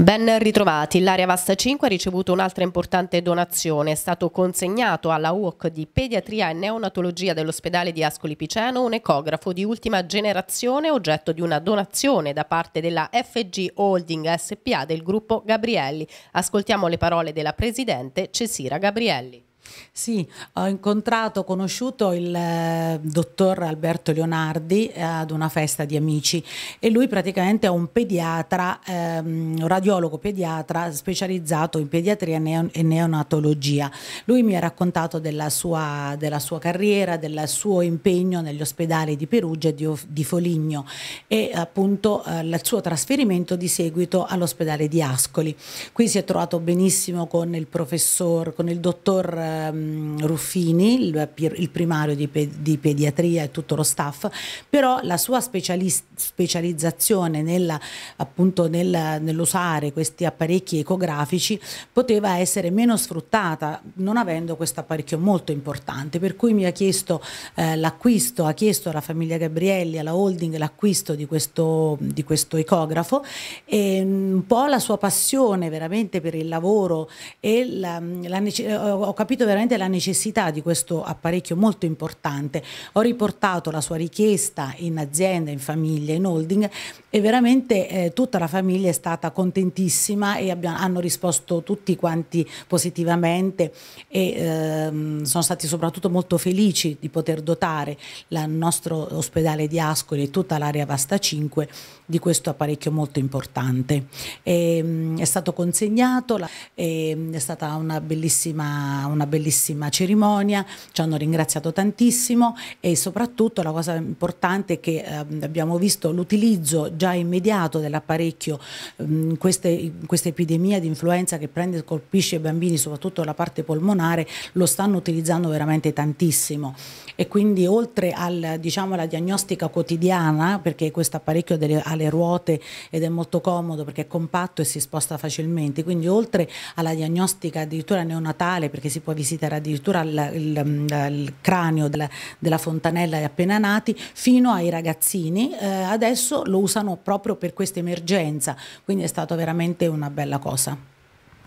Ben ritrovati. L'area Vasta 5 ha ricevuto un'altra importante donazione. È stato consegnato alla UOC di pediatria e neonatologia dell'ospedale di Ascoli Piceno un ecografo di ultima generazione oggetto di una donazione da parte della FG Holding SPA del gruppo Gabrielli. Ascoltiamo le parole della presidente Cesira Gabrielli. Sì, ho incontrato, ho conosciuto il eh, dottor Alberto Leonardi eh, ad una festa di amici e lui praticamente è un pediatra, ehm, radiologo pediatra specializzato in pediatria e neonatologia. Lui mi ha raccontato della sua, della sua, carriera, del suo impegno negli ospedali di Perugia e di, Foligno e appunto eh, il suo trasferimento di seguito all'ospedale di Ascoli. Qui si è trovato benissimo con il professor, con il dottor eh, Ehm, Ruffini, il, il primario di, pe di, pediatria e tutto lo staff, però la sua specializzazione nella, appunto nel, nell'usare questi apparecchi ecografici poteva essere meno sfruttata non avendo questo apparecchio molto importante, per cui mi ha chiesto eh, l'acquisto, ha chiesto alla famiglia Gabrielli, alla holding l'acquisto di questo, di questo ecografo e mm, un po' la sua passione veramente per il lavoro e la, la, ho capito veramente la necessità di questo apparecchio molto importante. Ho riportato la sua richiesta in azienda, in famiglia, in holding e veramente eh, tutta la famiglia è stata contentissima e abbiamo, hanno risposto tutti quanti positivamente e ehm, sono stati soprattutto molto felici di poter dotare il nostro ospedale di Ascoli e tutta l'area Vasta 5 di questo apparecchio molto importante. E, ehm, è stato consegnato, e, ehm, è stata una bellissima, una bellissima bellissima cerimonia, ci hanno ringraziato tantissimo e soprattutto la cosa importante è che eh, abbiamo visto l'utilizzo già immediato dell'apparecchio ehm, in questa epidemia di influenza che prende, e colpisce i bambini, soprattutto la parte polmonare, lo stanno utilizzando veramente tantissimo e quindi oltre al, diciamo, alla diagnostica quotidiana, perché questo apparecchio ha le ruote ed è molto comodo perché è compatto e si sposta facilmente, quindi oltre alla diagnostica addirittura neonatale perché si può visitare addirittura il, il, mm, il cranio della, della, fontanella di appena nati, fino ai ragazzini. Eh, adesso lo usano proprio per questa emergenza, quindi è stata veramente una bella cosa.